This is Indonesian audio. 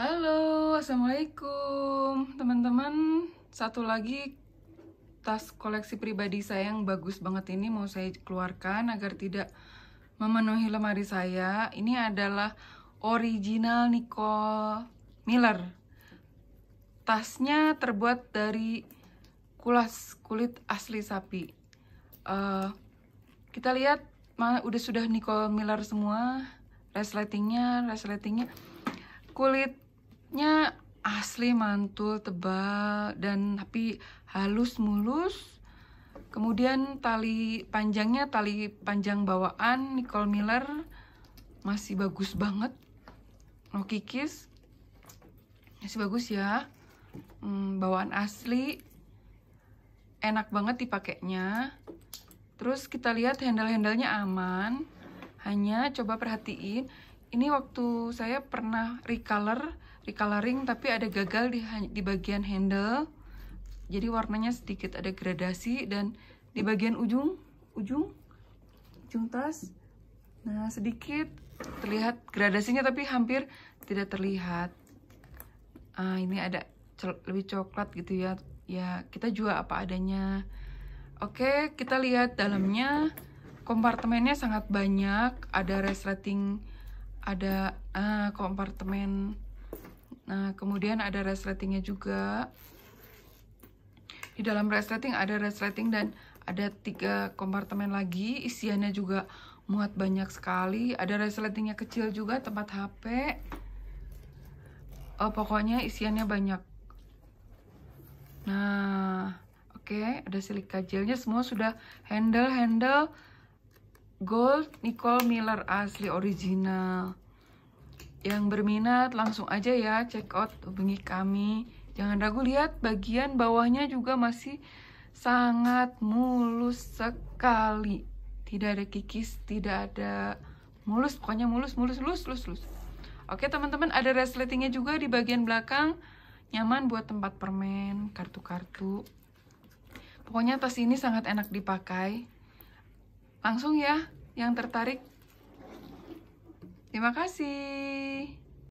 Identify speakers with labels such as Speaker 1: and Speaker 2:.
Speaker 1: Halo, Assalamualaikum Teman-teman, satu lagi tas koleksi pribadi saya yang bagus banget ini mau saya keluarkan agar tidak memenuhi lemari saya Ini adalah original Nicole Miller Tasnya terbuat dari kulas kulit asli sapi uh, Kita lihat, udah sudah Nicole Miller semua resletingnya, resletingnya kulit kulitnya asli mantul tebal dan tapi halus mulus kemudian tali panjangnya tali panjang bawaan Nicole Miller masih bagus banget no kikis masih bagus ya hmm, bawaan asli enak banget dipakainya terus kita lihat handle-handlenya aman hanya coba perhatiin ini waktu saya pernah recolor seperti coloring tapi ada gagal di, di bagian handle jadi warnanya sedikit ada gradasi dan di bagian ujung ujung ujung tas nah sedikit terlihat gradasinya tapi hampir tidak terlihat ah, ini ada cel lebih coklat gitu ya ya kita jual apa adanya oke kita lihat dalamnya kompartemennya sangat banyak ada resleting ada ah, kompartemen Nah, kemudian ada resletingnya juga. Di dalam resleting ada resleting dan ada tiga kompartemen lagi. Isiannya juga muat banyak sekali. Ada resletingnya kecil juga, tempat HP. Oh, pokoknya isiannya banyak. Nah, oke, okay, ada silika gelnya. Semua sudah handle-handle gold Nicole Miller asli original. Yang berminat langsung aja ya check out hubungi kami. Jangan ragu lihat bagian bawahnya juga masih sangat mulus sekali. Tidak ada kikis, tidak ada mulus, pokoknya mulus, mulus, lus, lus, lus. Oke teman-teman, ada resletingnya juga di bagian belakang. Nyaman buat tempat permen, kartu-kartu. Pokoknya tas ini sangat enak dipakai. Langsung ya, yang tertarik Terima kasih.